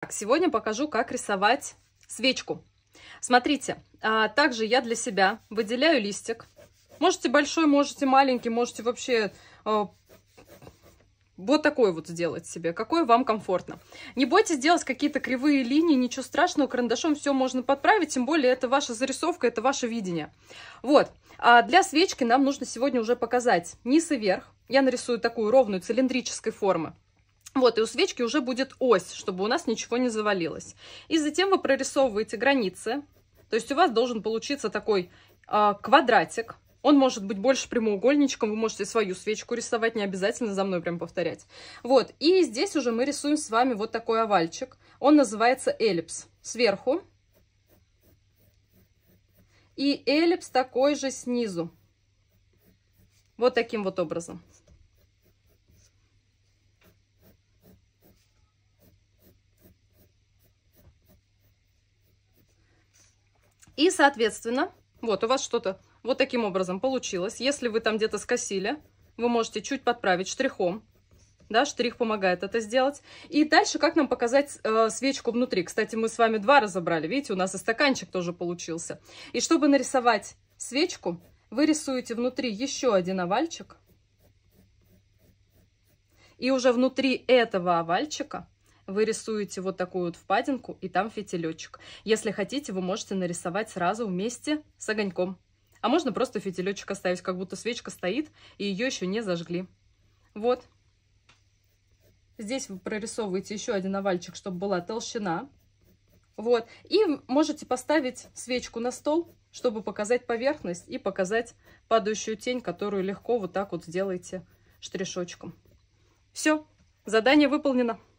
Так, сегодня покажу, как рисовать свечку. Смотрите, а также я для себя выделяю листик. Можете большой, можете маленький, можете вообще э, вот такой вот сделать себе, какой вам комфортно. Не бойтесь делать какие-то кривые линии, ничего страшного, карандашом все можно подправить, тем более это ваша зарисовка, это ваше видение. Вот, а для свечки нам нужно сегодня уже показать низ и верх. Я нарисую такую ровную цилиндрической формы. Вот, и у свечки уже будет ось, чтобы у нас ничего не завалилось. И затем вы прорисовываете границы. То есть у вас должен получиться такой э, квадратик. Он может быть больше прямоугольничком, вы можете свою свечку рисовать, не обязательно за мной прям повторять. Вот, и здесь уже мы рисуем с вами вот такой овальчик. Он называется эллипс. Сверху. И эллипс такой же снизу. Вот таким вот образом. И, соответственно, вот у вас что-то вот таким образом получилось. Если вы там где-то скосили, вы можете чуть подправить штрихом. Да, штрих помогает это сделать. И дальше, как нам показать э, свечку внутри. Кстати, мы с вами два разобрали. Видите, у нас и стаканчик тоже получился. И чтобы нарисовать свечку, вы рисуете внутри еще один овальчик. И уже внутри этого овальчика вы рисуете вот такую вот впадинку, и там фитилечек. Если хотите, вы можете нарисовать сразу вместе с огоньком. А можно просто фитилечек оставить, как будто свечка стоит, и ее еще не зажгли. Вот. Здесь вы прорисовываете еще один овальчик, чтобы была толщина. Вот. И можете поставить свечку на стол, чтобы показать поверхность и показать падающую тень, которую легко вот так вот сделаете штришочком. Все, задание выполнено.